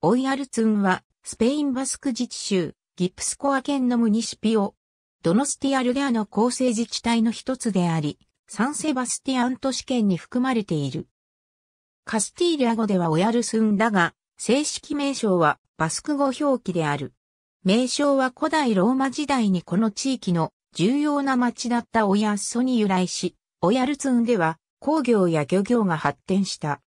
オイアルツンは、スペインバスク自治州、ギプスコア県のムニシピオ、ドノスティアルデアの構成自治体の一つであり、サンセバスティアント市県に含まれている。カスティーリア語ではオヤルスンだが、正式名称はバスク語表記である。名称は古代ローマ時代にこの地域の重要な町だったオヤッソに由来し、オヤルツンでは工業や漁業が発展した。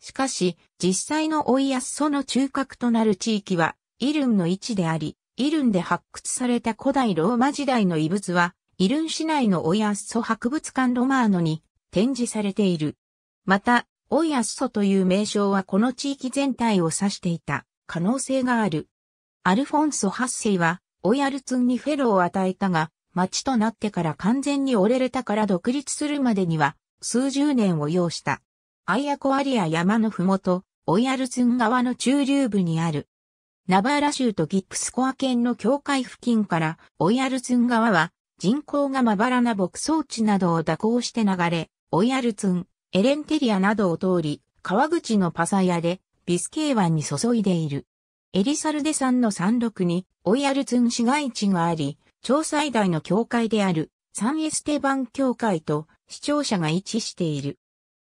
しかし、実際の追い安その中核となる地域は、イルンの位置であり、イルンで発掘された古代ローマ時代の遺物は、イルン市内のオイアッソ博物館ロマーノに展示されている。また、オイアッソという名称はこの地域全体を指していた可能性がある。アルフォンソ8世は、オイアルツンにフェロを与えたが、町となってから完全に折れれたから独立するまでには、数十年を要した。アイアコアリア山のふもと、オイアルツン川の中流部にある。ナバーラ州とギップスコア県の境界付近からオイアルツン川は人口がまばらな牧草地などを蛇行して流れ、オイアルツン、エレンテリアなどを通り、川口のパサヤでビスケー湾に注いでいる。エリサルデ山の山麓にオイアルツン市街地があり、超最大の教会であるサンエステバン教会と視聴者が一致している。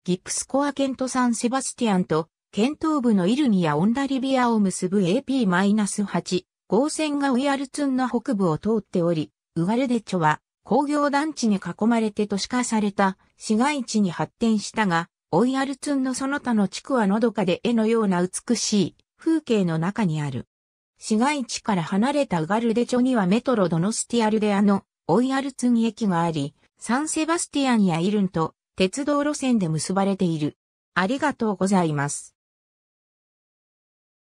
ギプスコアケントサンセバスティアンと、県東部のイルニア・オンダリビアを結ぶ AP-8 号線がウィアルツンの北部を通っており、ウガルデチョは工業団地に囲まれて都市化された市街地に発展したが、オイアルツンのその他の地区はのどかで絵のような美しい風景の中にある。市街地から離れたウガルデチョにはメトロドノスティアルデアのオイアルツン駅があり、サンセバスティアンやイルンと鉄道路線で結ばれている。ありがとうございます。